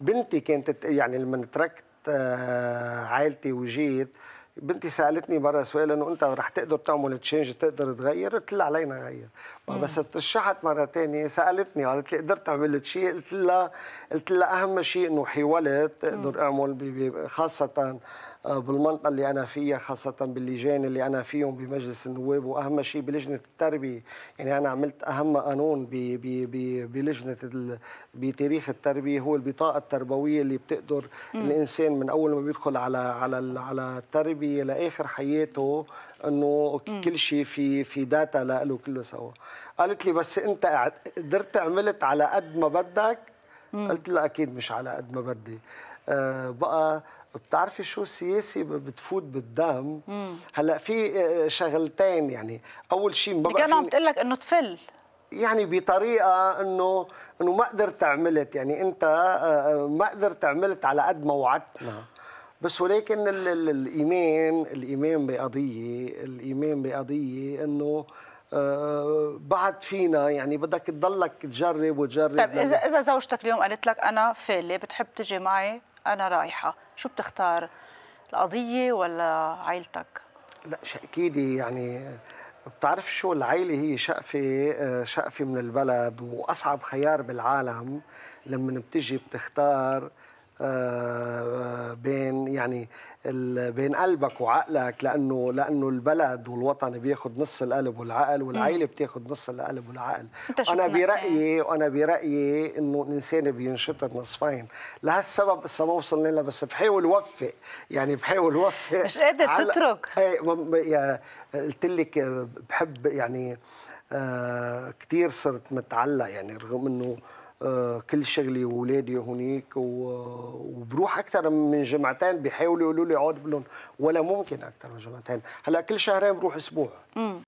بنتي كانت يعني لما تركت آه، عائلتي وجيت بنتي سالتني برا سؤال انه انت رح تقدر تعمل تشينج تقدر تغير قلت لها علينا غير بس ترشحت مره ثانيه سالتني قالت لي قدرت اعمل شيء قلت لها قلت لها اهم شيء انه حاولت اقدر اعمل خاصه آه، بالمنطقه اللي انا فيها خاصه باللجان اللي انا فيهم بمجلس النواب واهم شيء بلجنه التربيه يعني انا عملت اهم قانون ب ب ب بلجنه ال... بتاريخ التربيه هو البطاقه التربويه اللي بتقدر مم. الانسان من اول ما بيدخل على على على التربيه لاخر حياته انه كل شيء في في داتا له كله سوا قالت لي بس انت قدرت عملت على قد ما بدك قلت لها اكيد مش على قد ما بدي آه، بقى بتعرفي شو سياسي بتفوت بالدم هلا في آه، شغلتين يعني اول شيء ما بقى عم تقول لك انه تفل يعني بطريقه انه انه ما قدرت عملت يعني انت آه، ما قدرت عملت على قد ما وعدتنا نعم. بس ولكن الايمان الايمان بقضيه الايمان بقضيه انه بعد فينا يعني بدك تضلك تجرب وتجرب طيب اذا اذا زوجتك اليوم قالت لك انا فيلي بتحب تجي معي انا رايحه شو بتختار القضيه ولا عائلتك لا اكيد يعني بتعرف شو العيلة هي شقفة آه، شقفة من البلد وأصعب خيار بالعالم لما بتجي بتختار آه، بين يعني بين قلبك وعقلك لانه لانه البلد والوطن بياخذ نص القلب والعقل والعائله بتاخذ نص القلب والعقل انا برايي وانا يعني؟ برايي انه الانسان بينشطر نصفين لهالسبب لسه ما وصلنا لها بس بحاول وفق يعني بحاول وفق مش قادر على... تترك ايه قلت لك بحب يعني آه، كثير صرت متعلق يعني رغم انه آه، كل شغلي واولادي هناك وبروح اكثر من جمعتين بيحاولوا يقولوا لي عاد بلون ولا ممكن اكثر من جمعتين هلا كل شهرين بروح اسبوع